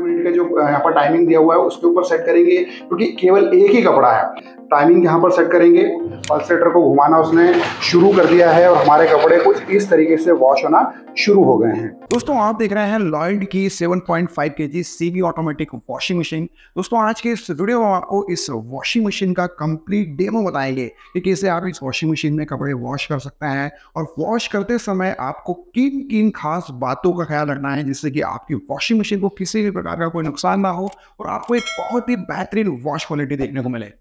minute का जो यहाँ पर टाइमिंग दिया हुआ है उसके ऊपर सेट करेंगे क्योंकि केवल एक ही कपड़ा है टाइमिंग यहाँ पर सेट करेंगे पल्सेटर को घुमाना उसने शुरू कर दिया है और हमारे कपड़े कुछ इस तरीके से वॉश होना शुरू हो गए हैं दोस्तों आप देख रहे हैं लॉयड की 7.5 point C B automatic washing machine दोस्तों आज के इस वीडियो में आपको इस वॉशिंग मशीन का कंप्लीट डेमो बताएंगे कि कैसे आप इस वॉशिंग मशीन में कपड़े वॉश कर सकते हैं और वॉश करते समय आपको किन किन खास बातों का ख्याल रखना है जिससे कि आपकी वॉशिंग मशीन को किसी भी प्रकार का कोई नुकसान ना हो और आपको एक बहुत ही बेहतरीन वॉश क्वालिटी देखने को मिले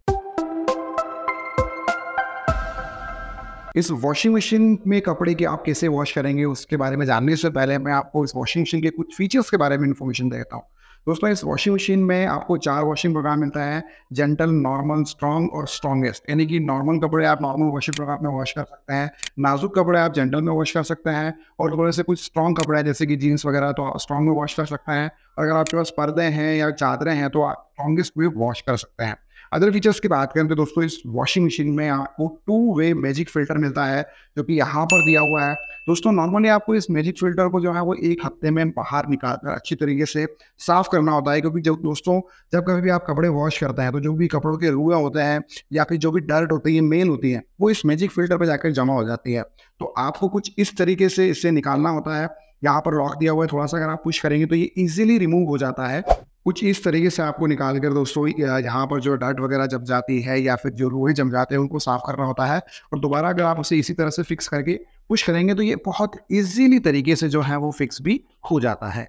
इस वॉशिंग मशीन में कपड़े के आप कैसे वॉश करेंगे उसके बारे में जानने से पहले मैं आपको इस वॉशिंग मशीन के कुछ फीचर्स के बारे में इन्फॉर्मेशन देता हूँ दोस्तों इस वॉशिंग मशीन में आपको चार वॉशिंग प्रोग्राम मिलता है जेंटल नॉर्मल स्ट्रॉन्ग और स्ट्रॉन्गेस्ट यानी कि नॉर्मल कपड़े आप नॉर्मल वॉशिंग प्रोग्राम में वॉश कर सकते हैं नाजुक कपड़े आप जेंटल में वॉश कर सकते हैं और थोड़े से कुछ स्ट्रॉन्ग कपड़े हैं जैसे कि जीन्स वगैरह तो आप स्ट्रॉन्ग में वॉश कर सकते हैं अगर आपके पास पर्दे हैं या चादरें हैं तो आप स्ट्रॉन्गेस्ट में वॉश कर सकते हैं अदर फीचर्स की बात करें तो दोस्तों इस वॉशिंग मशीन में आपको टू वे मैजिक फिल्टर मिलता है जो कि यहाँ पर दिया हुआ है दोस्तों नॉर्मली आपको इस मैजिक फिल्टर को जो है वो एक हफ्ते में बाहर निकाल कर अच्छी तरीके से साफ करना होता है क्योंकि जब दोस्तों जब कभी भी आप कपड़े वॉश करते हैं तो जो भी कपड़ों के रुए होते हैं या फिर जो भी डर्ट होती है मेल होती है वो इस मैजिक फिल्टर पर जाकर जमा हो जाती है तो आपको कुछ इस तरीके से इससे निकालना होता है यहाँ पर लॉक दिया हुआ है थोड़ा सा अगर आप पुश करेंगे तो ये इजीली रिमूव हो जाता है कुछ इस तरीके से आपको निकाल कर दोस्तों यहाँ पर जो डर्ट वगैरह जम जाती है या फिर जो रूहें जम जाते हैं उनको साफ करना होता है और दोबारा अगर आप उसे इसी तरह से फिक्स करके पुश करेंगे तो ये बहुत ईजीली तरीके से जो है वो फिक्स भी हो जाता है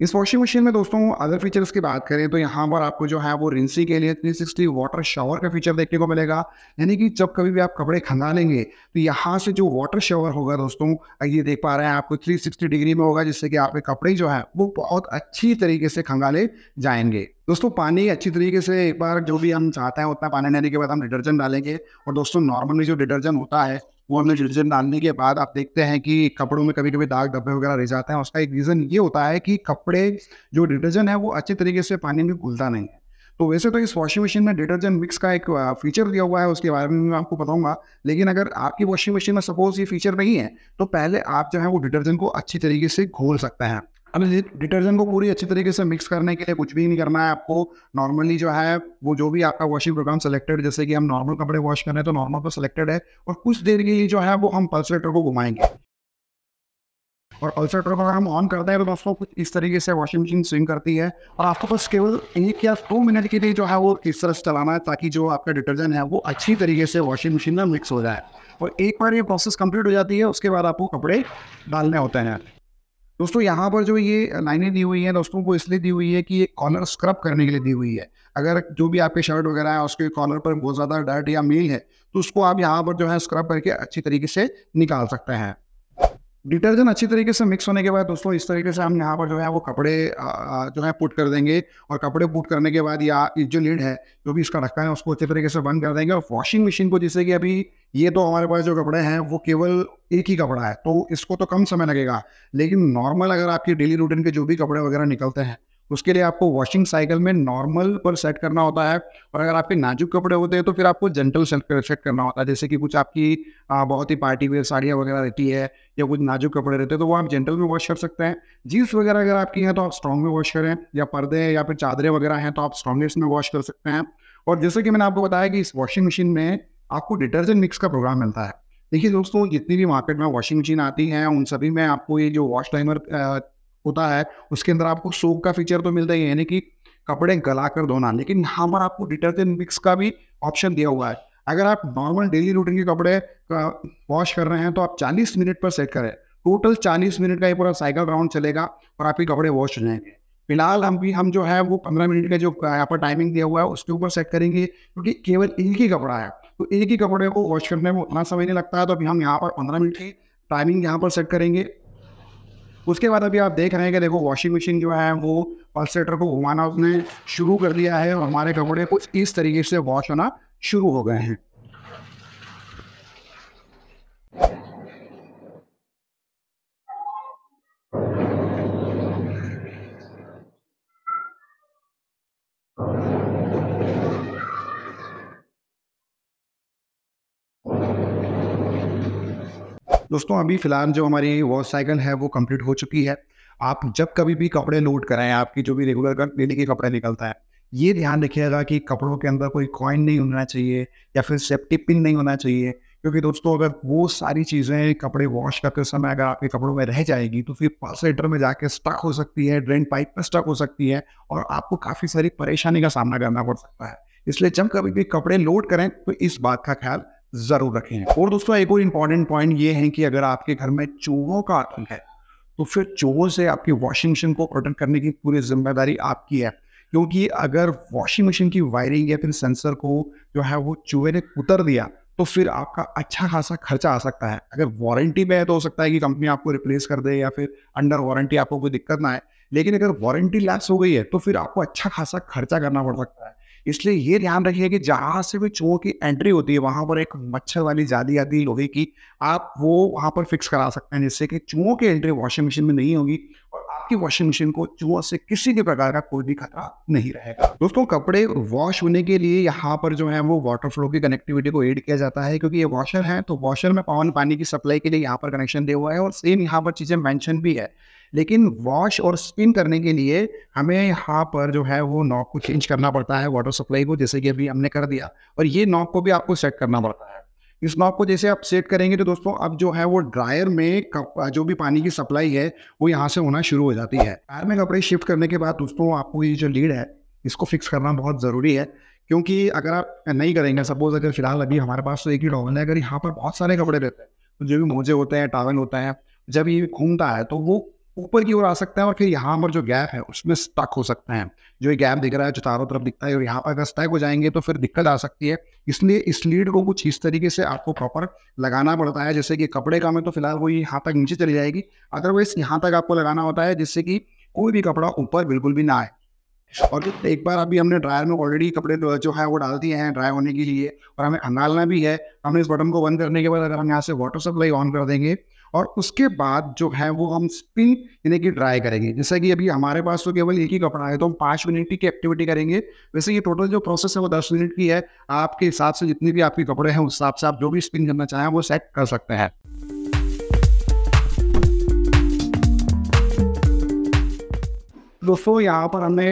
इस वॉशिंग मशीन में दोस्तों अदर फीचर्स की बात करें तो यहाँ पर आपको जो है वो रिंसी के लिए 360 वाटर शावर का फीचर देखने को मिलेगा यानी कि जब कभी भी आप कपड़े खंगा लेंगे तो यहाँ से जो वाटर शावर होगा दोस्तों ये देख पा रहे हैं आपको 360 डिग्री में होगा जिससे कि आपके कपड़े जो है वो बहुत अच्छी तरीके से खंगाले जाएंगे दोस्तों पानी अच्छी तरीके से एक बार जो भी हम चाहते हैं उतना पानी लेने के बाद हम डिटर्जेंट डालेंगे और दोस्तों नॉर्मली जो डिटर्जेंट होता है वो हमने डिटर्जेंट डालने के बाद आप देखते हैं कि कपड़ों में कभी कभी दाग डब्बे वगैरह रह जाते हैं उसका एक रीज़न ये होता है कि कपड़े जो डिटर्जेंट है वो अच्छे तरीके से पानी में घुलता नहीं है तो वैसे तो इस वॉशिंग मशीन में डिटर्जेंट मिक्स का एक फीचर दिया हुआ है उसके बारे में मैं आपको बताऊंगा लेकिन अगर आपकी वॉशिंग मशीन में सपोज ये फीचर नहीं है तो पहले आप जो है वो डिटर्जेंट को अच्छी तरीके से घोल सकते हैं अब डिटर्जेंट को पूरी अच्छी तरीके से मिक्स करने के लिए कुछ भी नहीं करना है आपको नॉर्मली जो है वो जो भी आपका वॉशिंग प्रोग्राम सेलेक्टेड जैसे कि हम नॉर्मल कपड़े वॉश कर रहे हैं तो नॉर्मल तो सेलेक्टेड है और कुछ देर के लिए जो है वो हम पल्सरेटर को घुमाएंगे और पल्सरेटर को अगर हम ऑन करते हैं तो दोस्तों कुछ इस तरीके से वॉशिंग मशीन स्विंग करती है और आपको बस केवल एक या दो मिनट के लिए जो है वो इस तरह से चलाना है ताकि जो आपका डिटर्जेंट है वो अच्छी तरीके से वॉशिंग मशीन में मिक्स हो जाए और एक बार ये प्रोसेस कंप्लीट हो जाती है उसके बाद आपको कपड़े डालने होते हैं दोस्तों यहाँ पर जो ये लाइनें दी हुई हैं दोस्तों को इसलिए दी हुई है कि ये कॉलर स्क्रब करने के लिए दी हुई है अगर जो भी आपके शर्ट वगैरह है उसके कॉलर पर बहुत ज़्यादा डर्ट या मेल है तो उसको आप यहाँ पर जो है स्क्रब करके अच्छी तरीके से निकाल सकते हैं डिटर्जेंट अच्छी तरीके से मिक्स होने के बाद दोस्तों इस तरीके से हम यहाँ पर जो है वो कपड़े जो है पुट कर देंगे और कपड़े पुट करने के बाद या जो लीड है जो भी इसका रखा है उसको अच्छे तरीके से बंद कर देंगे और वॉशिंग मशीन को जैसे कि अभी ये तो हमारे पास जो कपड़े हैं वो केवल एक ही कपड़ा है तो इसको तो कम समय लगेगा लेकिन नॉर्मल अगर आपकी डेली रूटीन के जो भी कपड़े वगैरह निकलते हैं उसके लिए आपको वॉशिंग साइकिल में नॉर्मल पर सेट करना होता है और अगर आपके नाजुक कपड़े होते हैं तो फिर आपको जेंटल पर सेट करना होता है जैसे कि कुछ आपकी बहुत ही पार्टी वेयर साड़ियाँ वगैरह रहती है या कुछ नाजुक कपड़े रहते हैं तो वो आप जेंटल में वॉश कर सकते हैं जीन्स वगैरह अगर आपकी हैं तो आप स्ट्रॉन्ग में वॉश करें या पर्दे या फिर चादरें वगैरह हैं तो आप स्ट्रॉन्गेस्ट में वॉश कर सकते हैं और जैसे कि मैंने आपको बताया कि इस वॉशिंग मशीन में आपको डिटर्जेंट मिक्स का प्रोग्राम मिलता है देखिए दोस्तों जितनी भी मार्केट में वॉशिंग मशीन आती है उन सभी में आपको ये जो वॉश टाइमर होता है उसके अंदर आपको सोप का फीचर तो मिलता ही है यानी कि कपड़े गला कर धोना लेकिन यहाँ पर आपको डिटर्जेंट मिक्स का भी ऑप्शन दिया हुआ है अगर आप नॉर्मल डेली रूटीन के कपड़े का वॉश कर रहे हैं तो आप 40 मिनट पर सेट करें टोटल 40 मिनट का ये पूरा साइकिल राउंड चलेगा और आपके कपड़े वॉश हो जाएंगे फिलहाल हम भी हम जो है वो पंद्रह मिनट का जो यहाँ पर टाइमिंग दिया हुआ है उसके ऊपर सेट करेंगे क्योंकि केवल एक ही कपड़ा है तो एक ही कपड़े को वॉश करने में उतना समय नहीं लगता है तो अभी हम यहाँ पर पंद्रह मिनट की टाइमिंग यहाँ पर सेट करेंगे उसके बाद अभी आप देख रहे हैं कि देखो वॉशिंग मशीन जो है वो पल्सेटर को घुमाना उसने शुरू कर दिया है और हमारे कपड़े कुछ इस तरीके से वॉश होना शुरू हो गए हैं दोस्तों अभी फ़िलहाल जो हमारी वॉश साइकिल है वो कंप्लीट हो चुकी है आप जब कभी भी कपड़े लोड कराएं आपकी जो भी रेगुलर डेली के कपड़े निकलता है ये ध्यान रखिएगा कि कपड़ों के अंदर कोई कॉइन नहीं होना चाहिए या फिर सेफ्टी पिन नहीं होना चाहिए क्योंकि दोस्तों अगर वो सारी चीज़ें कपड़े वॉश करते समय अगर आपके कपड़ों में रह जाएगी तो फिर पास में जाके स्टक हो सकती है ड्रेन पाइप में स्टक हो सकती है और आपको काफ़ी सारी परेशानी का सामना करना पड़ सकता है इसलिए जब कभी भी कपड़े लोड करें तो इस बात का ख्याल ज़रूर रखें और दोस्तों एक और इम्पॉर्टेंट पॉइंट ये है कि अगर आपके घर में चूहों का आतंक है तो फिर चूहों से आपकी वॉशिंग मशीन को प्रोटेक्ट करने की पूरी जिम्मेदारी आपकी है क्योंकि अगर वॉशिंग मशीन की वायरिंग या फिर सेंसर को जो है वो चूहे ने उतर दिया तो फिर आपका अच्छा खासा खर्चा आ सकता है अगर वारंटी में है तो हो सकता है कि कंपनी आपको रिप्लेस कर दे या फिर अंडर वारंटी आपको कोई दिक्कत ना आए लेकिन अगर वारंटी लैस हो गई है तो फिर आपको अच्छा खासा खर्चा करना पड़ सकता है इसलिए ये ध्यान रखिए कि जहां से भी चोर की एंट्री होती है वहां पर एक मच्छर वाली जाली आती है लोहे की आप वो वहां पर फिक्स करा सकते हैं जिससे कि चूहों की एंट्री वॉशिंग मशीन में नहीं होगी और आपकी वॉशिंग मशीन को चूहों से किसी भी प्रकार का कोई भी खतरा नहीं रहेगा दोस्तों कपड़े वॉश होने के लिए यहाँ पर जो है वो वाटर फ्लो की कनेक्टिविटी को एड किया जाता है क्योंकि ये वॉशर है तो वॉशर में पवन पानी की सप्लाई के लिए यहाँ पर कनेक्शन दे हुआ है और सेम यहाँ पर चीजें मैंशन भी है लेकिन वॉश और स्पिन करने के लिए हमें यहाँ पर जो है वो नॉक को चेंज करना पड़ता है वाटर सप्लाई को जैसे कि अभी हमने कर दिया और ये नॉक को भी आपको सेट करना पड़ता है नॉब को जैसे आप सेट करेंगे तो दोस्तों अब जो है वो ड्रायर में जो भी पानी की सप्लाई है वो यहाँ से होना शुरू हो जाती है ड्रायर में कपड़े शिफ्ट करने के बाद दोस्तों आपको ये जो लीड है इसको फिक्स करना बहुत ज़रूरी है क्योंकि अगर आप नहीं करेंगे सपोज अगर फिलहाल अभी हमारे पास तो एक ही टॉवल है अगर यहाँ पर बहुत सारे कपड़े रहते हैं तो जो भी मोजे होते हैं टावल होता है जब ये घूमता है तो वो ऊपर की ओर आ सकता है और फिर यहाँ पर जो गैप है उसमें स्टक हो सकते हैं जो ये गैप दिख रहा है जो चारों तरफ दिखता है और यहाँ पर अगर स्टैक हो जाएंगे तो फिर दिक्कत आ सकती है इसलिए इस लीड को कुछ इस तरीके से आपको प्रॉपर लगाना पड़ता है जैसे कि कपड़े का में तो फिलहाल वो यहाँ तक नीचे चली जाएगी अदरवाइज यहाँ तक आपको लगाना होता है जिससे कि कोई भी कपड़ा ऊपर बिल्कुल भी ना आए और एक बार अभी हमने ड्रायर में ऑलरेडी कपड़े जो है वो डाल दिए हैं ड्राई होने के लिए और हमें अंगालना भी है तो हमने इस बटन को बंद करने के बाद अगर हम यहाँ से वाटर सप्लाई ऑन कर देंगे और उसके बाद जो है वो हम स्पिन यानी कि ड्राई करेंगे जैसा कि अभी हमारे पास तो केवल एक ही कपड़ा है तो हम पाँच मिनट की एक्टिविटी करेंगे वैसे ये टोटल जो प्रोसेस है वो दस मिनट की है आपके हिसाब से जितने भी आपके कपड़े हैं उस हिसाब से आप जो भी स्पिन करना चाहें वो सेट कर सकते हैं दोस्तों यहाँ पर हमने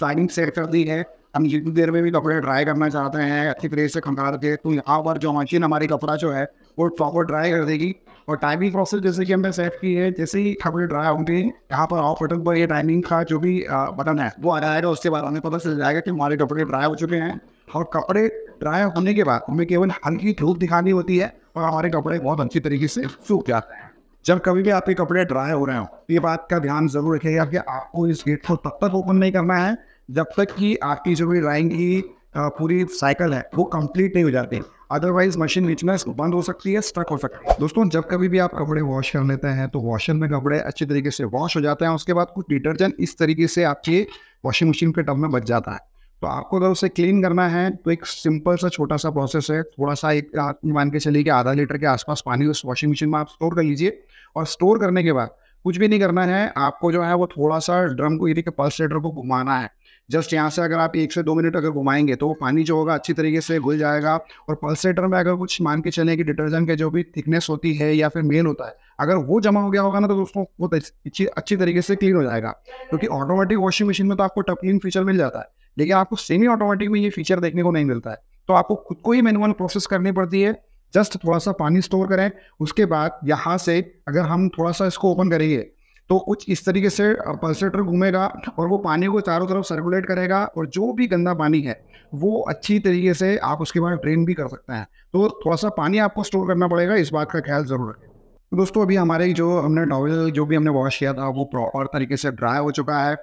टाइमिंग सेट कर दी है हम जितनी देर में भी कपड़े ड्राई करना चाहते हैं अच्छी तरीके से खंगार के तो यहाँ पर जो मशीन हमारी कपड़ा जो है वो प्रॉपर ड्राई कर देगी और टाइमिंग प्रोसेस जैसे कि हमने सेट की है जैसे ही खबरें ड्राई होंगे यहाँ पर ऑफ बटन पर ये टाइमिंग का जो भी बटन है वो आ जाएगा उसके बाद हमें पता चल जाएगा कि हमारे कपड़े ड्राई हो चुके हैं और कपड़े ड्राई होने के बाद हमें केवल हल्की धूप दिखानी होती है और हमारे कपड़े बहुत अच्छी तरीके से सूख जाते हैं जब कभी भी आपके कपड़े ड्राई हो रहे हो तो ये बात का ध्यान जरूर रखिएगा कि आपको इस गेट को तब तक ओपन नहीं करना है जब तक कि आपकी जो भी ड्राइंग की पूरी साइकिल है वो कंप्लीट नहीं हो जाती अदरवाइज मशीन बीच इसको बंद हो सकती है स्टक हो सकती है दोस्तों जब कभी भी आप कपड़े वॉश कर लेते हैं तो वॉशर में कपड़े अच्छे तरीके से वॉश हो जाते हैं उसके बाद कुछ डिटर्जेंट इस तरीके से आपकी वॉशिंग मशीन के टब में बच जाता है तो आपको अगर उसे क्लीन करना है तो एक सिंपल सा छोटा सा प्रोसेस है थोड़ा सा एक मान के चलिए कि आधा लीटर के आसपास पानी उस वॉशिंग मशीन में आप स्टोर कर लीजिए और स्टोर करने के बाद कुछ भी नहीं करना है आपको जो है वो थोड़ा सा ड्रम को यानी कि पल्स को घुमाना है जस्ट यहाँ से अगर आप एक से दो मिनट अगर घुमाएंगे तो वो पानी जो होगा अच्छी तरीके से घुल जाएगा और पल्सरेटर में अगर कुछ मान के चले कि डिटर्जेंट के जो भी थिकनेस होती है या फिर मेल होता है अगर वो जमा हो गया होगा ना तो दोस्तों वो अच्छी अच्छी तरीके से क्लीन हो जाएगा क्योंकि ऑटोमेटिक वॉशिंग मशीन में तो आपको टप क्लीन फीचर मिल जाता है लेकिन आपको सेमी ऑटोमेटिक में ये फीचर देखने को नहीं मिलता है तो आपको खुद को ही मैनुअल प्रोसेस करनी पड़ती है जस्ट थोड़ा सा पानी स्टोर करें उसके बाद यहाँ से अगर हम थोड़ा सा इसको ओपन करेंगे तो कुछ इस तरीके से पल्सेटर घूमेगा और वो पानी को चारों तरफ सर्कुलेट करेगा और जो भी गंदा पानी है वो अच्छी तरीके से आप उसके बाद ड्रेन भी कर सकते हैं तो थोड़ा सा पानी आपको स्टोर करना पड़ेगा इस बात का ख्याल ज़रूर रखें तो दोस्तों अभी हमारे जो हमने टॉवल जो भी हमने वॉश किया था वो प्रॉपर तरीके से ड्राई हो चुका है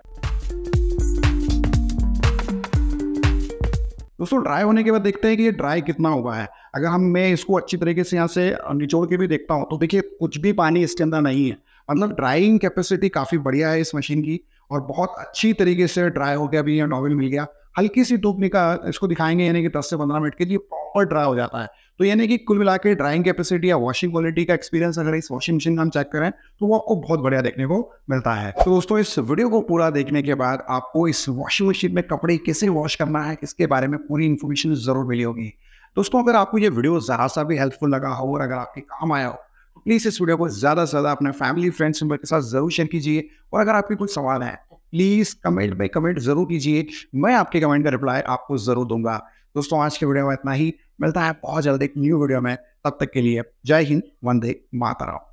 दोस्तों ड्राई होने के बाद देखते हैं कि ये ड्राई कितना हुआ है अगर हम मैं इसको अच्छी तरीके से यहाँ से निचोड़ के भी देखता हूँ तो देखिए कुछ भी पानी इसके अंदर नहीं है मतलब ड्राइंग कैपेसिटी काफ़ी बढ़िया है इस मशीन की और बहुत अच्छी तरीके से ड्राई हो गया अभी यह नॉवल मिल गया हल्की सी धूप निकाल इसको दिखाएंगे यानी कि दस से पंद्रह मिनट के लिए प्रॉपर ड्राई हो जाता है तो यानी कि कुल मिला के ड्राइंग कैपेसिटी या वॉशिंग क्वालिटी का एक्सपीरियंस अगर इस वॉशिंग मशीन का हम चेक करें तो वो आपको बहुत बढ़िया देखने को मिलता है तो दोस्तों इस वीडियो को पूरा देखने के बाद आपको इस वॉशिंग मशीन में कपड़े कैसे वॉश करना है इसके बारे में पूरी इन्फॉर्मेशन जरूर मिली होगी दोस्तों अगर आपको ये वीडियो ज़रा सा भी हेल्पफुल लगा हो और अगर आपके काम आया हो प्लीज़ इस वीडियो को ज़्यादा से ज़्यादा अपने फैमिली फ्रेंड्स के साथ ज़रूर शेयर कीजिए और अगर आपके कुछ सवाल है प्लीज़ कमेंट में कमेंट ज़रूर कीजिए मैं आपके कमेंट का रिप्लाई आपको ज़रूर दूंगा दोस्तों आज के वीडियो में इतना ही मिलता है बहुत जल्द एक न्यू वीडियो में तब तक के लिए जय हिंद वंदे माता राम